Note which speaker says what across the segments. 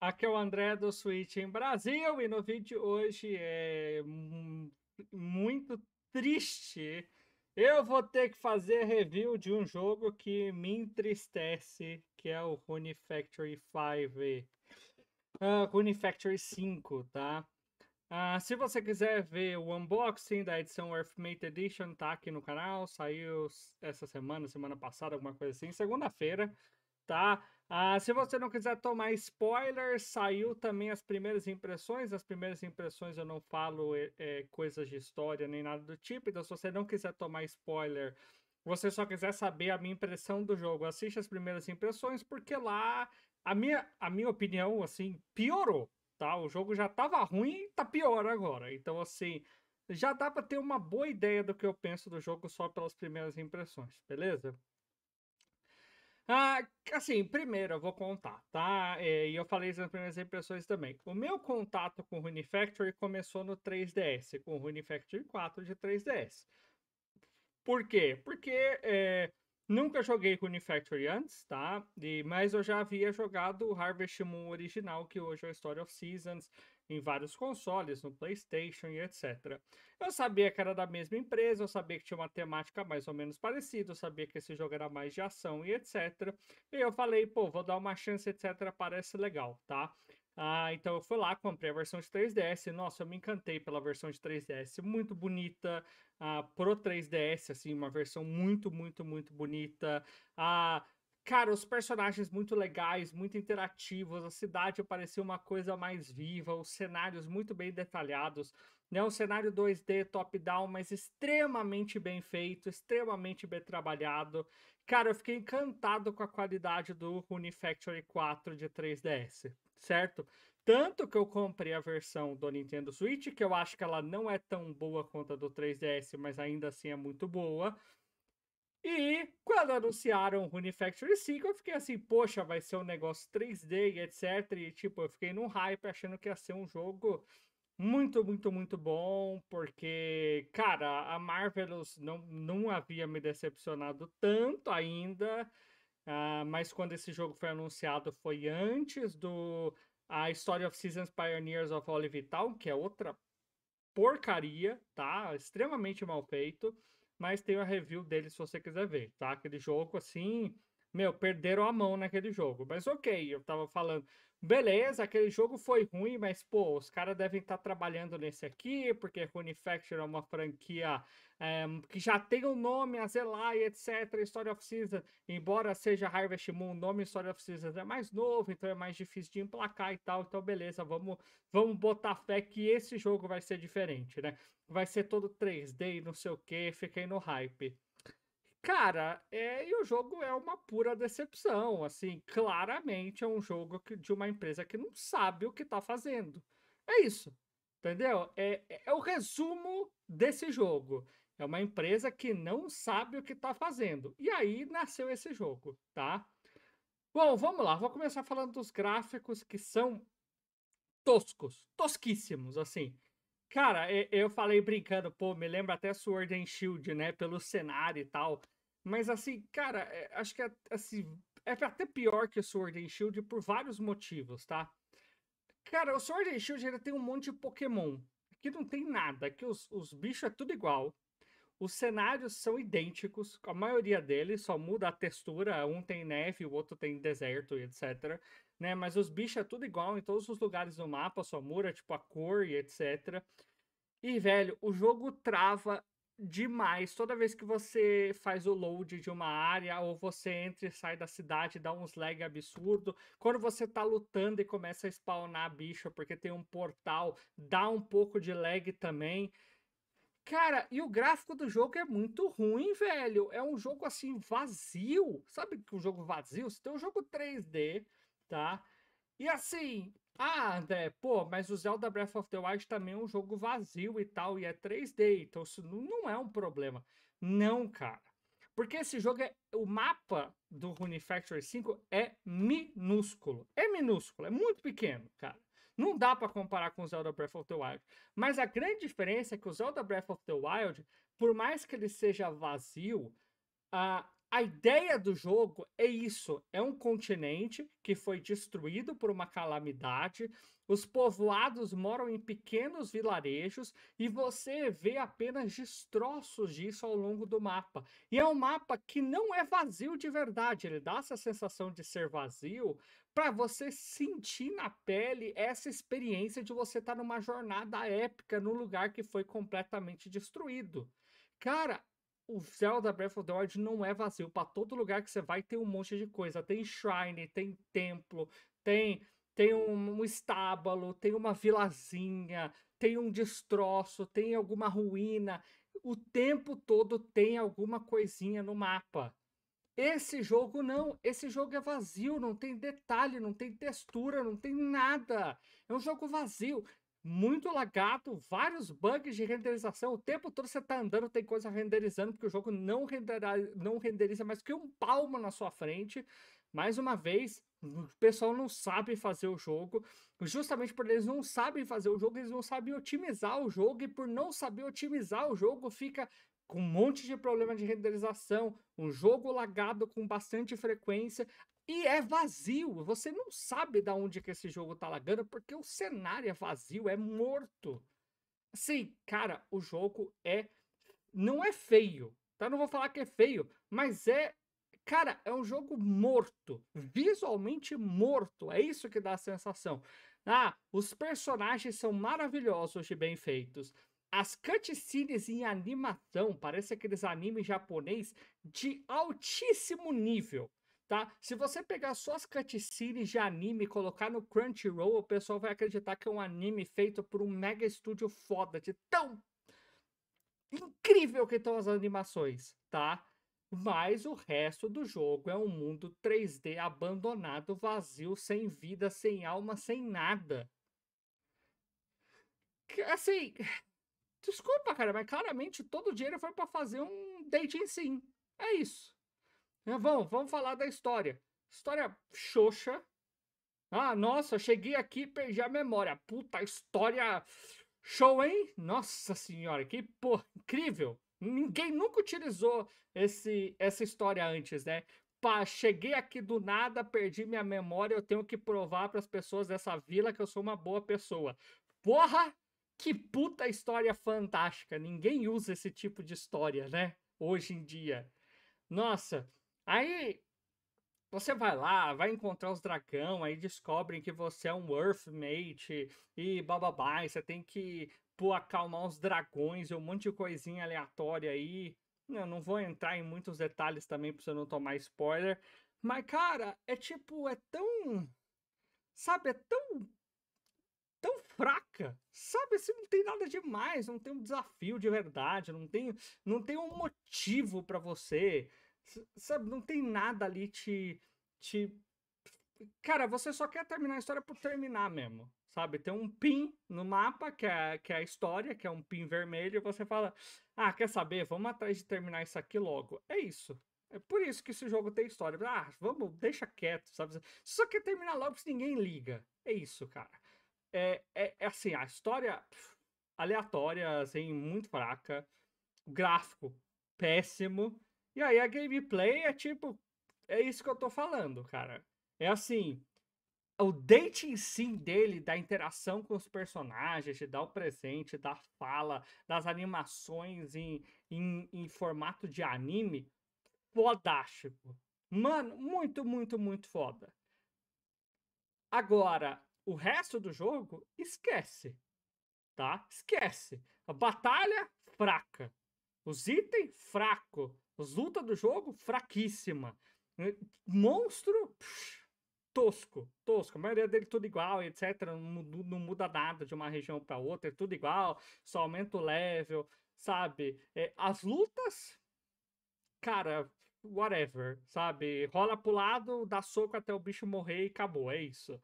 Speaker 1: Aqui é o André do Switch em Brasil e no vídeo hoje é muito triste. Eu vou ter que fazer review de um jogo que me entristece, que é o Rune Factory 5. Uh, ah, Rune Factory 5, tá? Uh, se você quiser ver o unboxing da edição Earthmate Edition, tá aqui no canal. Saiu essa semana, semana passada, alguma coisa assim, segunda-feira tá? Ah, se você não quiser tomar spoiler, saiu também as primeiras impressões. As primeiras impressões eu não falo é, coisas de história nem nada do tipo. Então, se você não quiser tomar spoiler, você só quiser saber a minha impressão do jogo, assiste as primeiras impressões, porque lá a minha, a minha opinião, assim, piorou, tá? O jogo já tava ruim e tá pior agora. Então, assim, já dá pra ter uma boa ideia do que eu penso do jogo só pelas primeiras impressões, beleza? Ah, assim, primeiro eu vou contar, tá? É, e eu falei isso nas primeiras impressões também. O meu contato com o Rune Factory começou no 3DS, com o Rune Factory 4 de 3DS. Por quê? Porque é, nunca joguei Rune Factory antes, tá? E, mas eu já havia jogado o Harvest Moon original, que hoje é o Story of Seasons, em vários consoles, no PlayStation e etc. Eu sabia que era da mesma empresa, eu sabia que tinha uma temática mais ou menos parecida, eu sabia que esse jogo era mais de ação e etc. E eu falei, pô, vou dar uma chance, etc. Parece legal, tá? Ah, então eu fui lá, comprei a versão de 3DS. Nossa, eu me encantei pela versão de 3DS, muito bonita. Ah, pro 3DS, assim, uma versão muito, muito, muito bonita. Ah, Cara, os personagens muito legais, muito interativos, a cidade parecia uma coisa mais viva, os cenários muito bem detalhados, né? Um cenário 2D top-down, mas extremamente bem feito, extremamente bem trabalhado. Cara, eu fiquei encantado com a qualidade do Unifactory 4 de 3DS, certo? Tanto que eu comprei a versão do Nintendo Switch, que eu acho que ela não é tão boa quanto a do 3DS, mas ainda assim é muito boa. E quando anunciaram o Factory 5, eu fiquei assim, poxa, vai ser um negócio 3D e etc. E tipo, eu fiquei num hype achando que ia ser um jogo muito, muito, muito bom, porque, cara, a Marvelous não, não havia me decepcionado tanto ainda, uh, mas quando esse jogo foi anunciado foi antes do a Story of Seasons Pioneers of Olive Town, que é outra porcaria, tá? Extremamente mal feito mas tem a review dele se você quiser ver, tá? Aquele jogo assim, meu, perderam a mão naquele jogo. Mas ok, eu tava falando, Beleza, aquele jogo foi ruim, mas pô, os caras devem estar tá trabalhando nesse aqui, porque Rune Faction é uma franquia é, que já tem o um nome, a Zelaya, etc. Story of Seasons, embora seja Harvest Moon, o nome Story of Seasons é mais novo, então é mais difícil de emplacar e tal. Então, beleza, vamos, vamos botar fé que esse jogo vai ser diferente, né? Vai ser todo 3D e não sei o que, fiquei no hype. Cara, é, e o jogo é uma pura decepção. Assim, claramente é um jogo que, de uma empresa que não sabe o que tá fazendo. É isso. Entendeu? É, é, é o resumo desse jogo. É uma empresa que não sabe o que tá fazendo. E aí nasceu esse jogo, tá? Bom, vamos lá. Vou começar falando dos gráficos que são toscos, tosquíssimos, assim. Cara, eu falei brincando, pô, me lembra até Sword and Shield, né? Pelo cenário e tal. Mas assim, cara, é, acho que é, assim, é até pior que Sword and Shield por vários motivos, tá? Cara, o Sword and Shield ainda tem um monte de Pokémon. Aqui não tem nada, aqui os, os bichos é tudo igual. Os cenários são idênticos, a maioria deles só muda a textura, um tem neve, o outro tem deserto e etc. Né? Mas os bichos é tudo igual em todos os lugares do mapa, só muda tipo a cor e etc. E velho, o jogo trava demais toda vez que você faz o load de uma área ou você entra e sai da cidade, dá uns lag absurdo. Quando você tá lutando e começa a spawnar bicho porque tem um portal, dá um pouco de lag também. Cara, e o gráfico do jogo é muito ruim, velho. É um jogo assim vazio. Sabe que um jogo vazio? Você tem um jogo 3D, tá? E assim, ah, André, pô, mas o Zelda Breath of the Wild também é um jogo vazio e tal, e é 3D, então isso não é um problema. Não, cara. Porque esse jogo é. O mapa do Rune Factory 5 é minúsculo. É minúsculo, é muito pequeno, cara. Não dá para comparar com o Zelda Breath of the Wild. Mas a grande diferença é que o Zelda Breath of the Wild, por mais que ele seja vazio, a, a ideia do jogo é isso: é um continente que foi destruído por uma calamidade, os povoados moram em pequenos vilarejos e você vê apenas destroços disso ao longo do mapa. E é um mapa que não é vazio de verdade, ele dá essa sensação de ser vazio, para você sentir na pele essa experiência de você estar tá numa jornada épica no lugar que foi completamente destruído. Cara, o Zelda Breath of the Wild não é vazio. Para todo lugar que você vai tem um monte de coisa. Tem shrine, tem templo, tem tem um, um estábulo, tem uma vilazinha, tem um destroço, tem alguma ruína. O tempo todo tem alguma coisinha no mapa. Esse jogo não, esse jogo é vazio, não tem detalhe, não tem textura, não tem nada. É um jogo vazio, muito lagado, vários bugs de renderização. O tempo todo você tá andando, tem coisa renderizando, porque o jogo não, rendera, não renderiza mais que um palmo na sua frente. Mais uma vez, o pessoal não sabe fazer o jogo. Justamente por eles não sabem fazer o jogo, eles não sabem otimizar o jogo, e por não saber otimizar o jogo, fica com um monte de problema de renderização, um jogo lagado com bastante frequência e é vazio. Você não sabe de onde que esse jogo tá lagando porque o cenário é vazio, é morto. Sim, cara, o jogo é não é feio, tá? Não vou falar que é feio, mas é Cara, é um jogo morto, visualmente morto. É isso que dá a sensação. Ah, os personagens são maravilhosos e bem feitos. As cutscenes em animação parece aqueles animes japonês de altíssimo nível, tá? Se você pegar só as cutscenes de anime e colocar no Crunchyroll, o pessoal vai acreditar que é um anime feito por um mega estúdio foda, de tão incrível que estão as animações, tá? Mas o resto do jogo é um mundo 3D abandonado, vazio, sem vida, sem alma, sem nada. Assim, Desculpa, cara, mas claramente todo o dinheiro foi para fazer um dating sim. É isso. Né, vamos, vamos falar da história. História xoxa. Ah, nossa, cheguei aqui e perdi a memória. Puta história show, hein? Nossa senhora, que porra, incrível. Ninguém nunca utilizou esse, essa história antes, né? Pá, cheguei aqui do nada, perdi minha memória, eu tenho que provar para as pessoas dessa vila que eu sou uma boa pessoa. Porra, que puta história fantástica. Ninguém usa esse tipo de história, né? Hoje em dia. Nossa, aí você vai lá, vai encontrar os dragão, aí descobrem que você é um Earthmate e bababá, e você tem que pô, acalmar os dragões e um monte de coisinha aleatória aí. Eu não vou entrar em muitos detalhes também pra você não tomar spoiler. Mas, cara, é tipo, é tão. Sabe, é tão tão fraca, sabe? Assim, não tem nada demais, não tem um desafio de verdade, não tem, não tem um motivo para você, sabe? Não tem nada ali te, te. Cara, você só quer terminar a história por terminar mesmo, sabe? Tem um pin no mapa, que é, que é a história, que é um pin vermelho, e você fala: Ah, quer saber? Vamos atrás de terminar isso aqui logo. É isso. É por isso que esse jogo tem história. Ah, vamos, deixa quieto, sabe? Você só quer terminar logo, se ninguém liga. É isso, cara é, é, é assim, a história pff, aleatória, assim, muito fraca. O gráfico péssimo. E aí a gameplay é tipo. É isso que eu tô falando, cara. É assim. O dating sim dele, da interação com os personagens, de dar o presente, da fala, das animações em, em, em formato de anime, fodástico. Mano, muito, muito, muito foda. Agora, o resto do jogo, esquece. Tá? Esquece. A batalha, fraca. Os itens, fraco. As lutas do jogo, fraquíssima. Hum, monstro, psh, tosco, tosco. A maioria dele tudo igual, etc. Não, não muda nada de uma região para outra, é tudo igual, só aumenta o level, sabe? É, as lutas, cara, whatever, sabe? Rola pro lado, dá soco até o bicho morrer e acabou, é isso.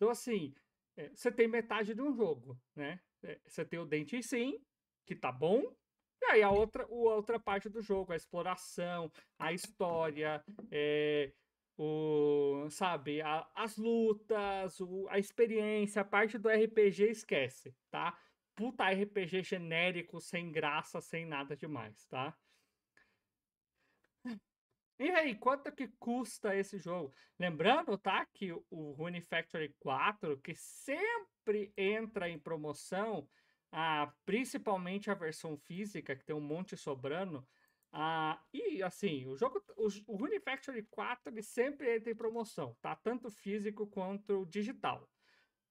Speaker 1: Então, assim, eh, você tem metade de um jogo, né? Eh, você tem o Dente Sim, que tá bom, e aí a outra, a outra parte do jogo, a exploração, a história, é, o, sabe, a, as lutas, o, a experiência, a parte do RPG esquece, tá? Puta RPG genérico, sem graça, sem nada demais, tá? E aí, quanto que custa esse jogo? Lembrando, tá? Que o Rune Factory 4, que sempre entra em promoção, ah, principalmente a versão física, que tem um monte sobrando. Ah, e assim, o jogo. O, o Rune Factory 4 ele sempre entra em promoção, tá? Tanto físico quanto digital.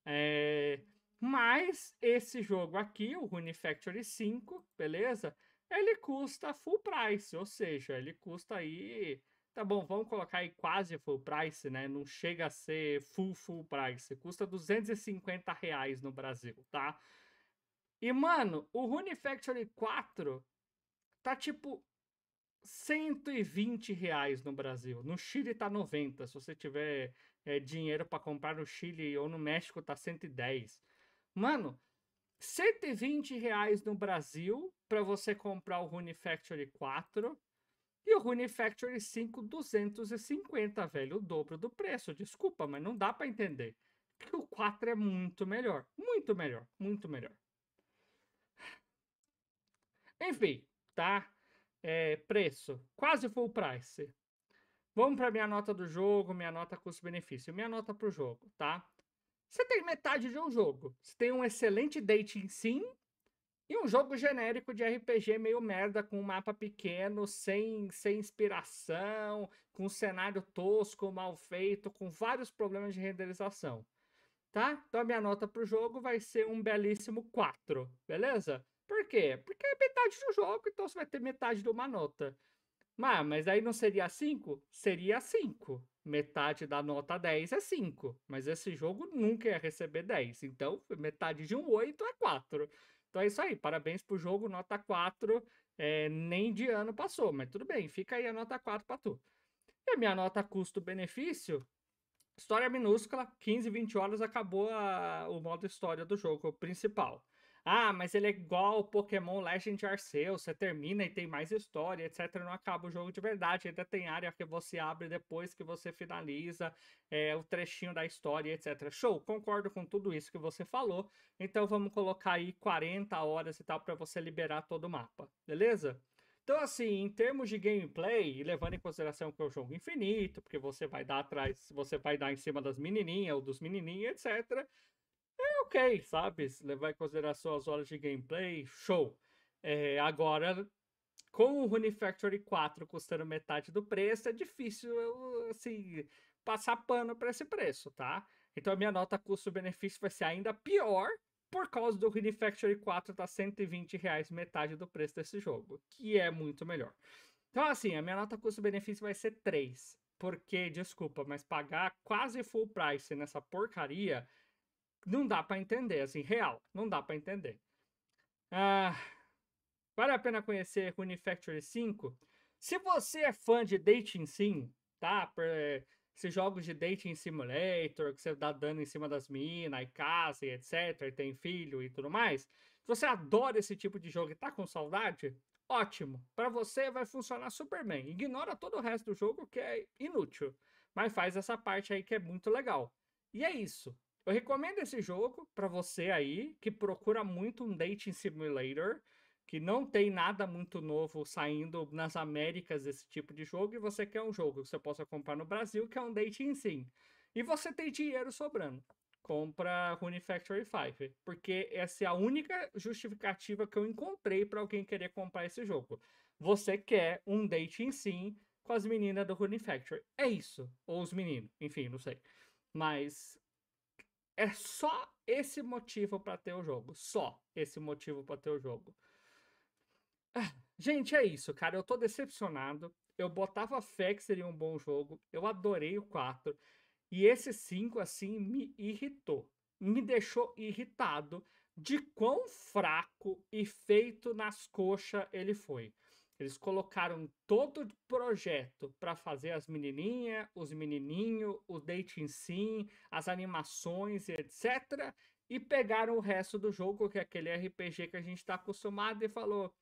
Speaker 1: É, mas esse jogo aqui, o Rune Factory 5, beleza? ele custa full price, ou seja, ele custa aí, tá bom, vamos colocar aí quase full price, né? Não chega a ser full full price, custa 250 reais no Brasil, tá? E mano, o Rune Factory 4 tá tipo 120 reais no Brasil. No Chile tá 90. Se você tiver é, dinheiro para comprar no Chile ou no México tá 110. Mano, 120 reais no Brasil para você comprar o Rune Factory 4 e o Rune Factory 5 250, velho, o dobro do preço. Desculpa, mas não dá para entender. Que o 4 é muito melhor, muito melhor, muito melhor. Enfim, tá? É, preço, quase full price. Vamos para minha nota do jogo, minha nota custo-benefício, minha nota para o jogo, tá? Você tem metade de um jogo. Você tem um excelente dating sim e um jogo genérico de RPG meio merda, com um mapa pequeno, sem, sem inspiração, com um cenário tosco, mal feito, com vários problemas de renderização. Tá? Então a minha nota pro jogo vai ser um belíssimo 4, beleza? Por quê? Porque é metade do jogo, então você vai ter metade de uma nota. Mas, mas aí não seria 5? Seria 5 metade da nota 10 é 5, mas esse jogo nunca ia receber 10. Então, metade de um 8 é 4. Então é isso aí, parabéns pro jogo, nota 4. É, nem de ano passou, mas tudo bem, fica aí a nota 4 pra tu. E a minha nota custo-benefício, história minúscula, 15, 20 horas acabou a, o modo história do jogo principal. Ah, mas ele é igual ao Pokémon Legend Arceus, você termina e tem mais história, etc. Não acaba o jogo de verdade, ainda tem área que você abre depois que você finaliza é, o trechinho da história, etc. Show, concordo com tudo isso que você falou. Então vamos colocar aí 40 horas e tal para você liberar todo o mapa, beleza? Então, assim, em termos de gameplay, e levando em consideração que é um jogo infinito, porque você vai dar atrás, você vai dar em cima das menininhas ou dos menininhos, etc ok, sabe? Se levar em consideração as horas de gameplay, show. É, agora, com o Factory 4 custando metade do preço, é difícil eu, assim, passar pano para esse preço, tá? Então a minha nota custo-benefício vai ser ainda pior por causa do Factory 4 tá 120 reais metade do preço desse jogo, que é muito melhor. Então assim, a minha nota custo-benefício vai ser 3, porque desculpa, mas pagar quase full price nessa porcaria não dá para entender, assim, real, não dá para entender. Ah, vale a pena conhecer Unifactory 5? Se você é fã de dating sim, tá? Eh, esses jogos de dating simulator, que você dá dano em cima das minas e casa e etc, e tem filho e tudo mais. Se você adora esse tipo de jogo e tá com saudade, ótimo. Para você vai funcionar super bem. Ignora todo o resto do jogo que é inútil, mas faz essa parte aí que é muito legal. E é isso. Eu recomendo esse jogo para você aí que procura muito um dating simulator, que não tem nada muito novo saindo nas Américas esse tipo de jogo e você quer um jogo que você possa comprar no Brasil, que é um dating sim. E você tem dinheiro sobrando. Compra Rune Factory 5, porque essa é a única justificativa que eu encontrei para alguém querer comprar esse jogo. Você quer um dating sim com as meninas do Rune Factory. É isso, ou os meninos, enfim, não sei. Mas é só esse motivo para ter o jogo. Só esse motivo para ter o jogo. Ah, gente, é isso, cara. Eu tô decepcionado. Eu botava fé que seria um bom jogo. Eu adorei o 4. E esse 5, assim, me irritou. Me deixou irritado de quão fraco e feito nas coxas ele foi. Eles colocaram todo o projeto para fazer as menininhas, os menininhos, o dating sim, as animações, etc. E pegaram o resto do jogo, que é aquele RPG que a gente está acostumado, e falou: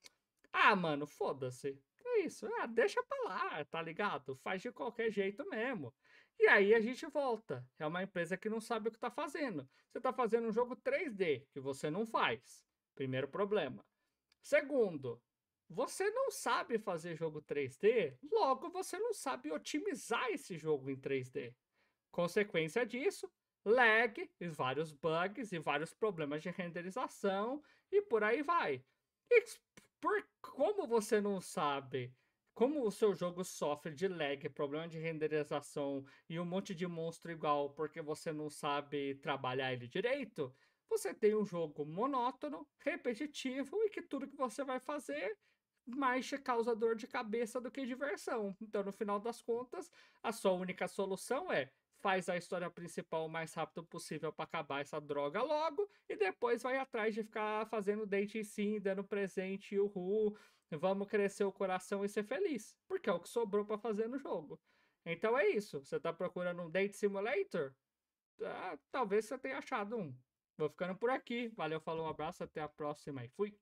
Speaker 1: Ah, mano, foda-se. É isso. Ah, deixa pra lá, tá ligado? Faz de qualquer jeito mesmo. E aí a gente volta. É uma empresa que não sabe o que tá fazendo. Você tá fazendo um jogo 3D, que você não faz. Primeiro problema. Segundo, você não sabe fazer jogo 3D, logo você não sabe otimizar esse jogo em 3D. Consequência disso, lag e vários bugs e vários problemas de renderização e por aí vai. E por como você não sabe como o seu jogo sofre de lag, problema de renderização e um monte de monstro igual porque você não sabe trabalhar ele direito, você tem um jogo monótono, repetitivo e que tudo que você vai fazer mais causa dor de cabeça do que diversão. Então, no final das contas, a sua única solução é faz a história principal o mais rápido possível para acabar essa droga logo e depois vai atrás de ficar fazendo date sim, dando presente e uhul, vamos crescer o coração e ser feliz, porque é o que sobrou para fazer no jogo. Então é isso, você tá procurando um date simulator? Ah, talvez você tenha achado um. Vou ficando por aqui. Valeu, falou, um abraço, até a próxima e fui.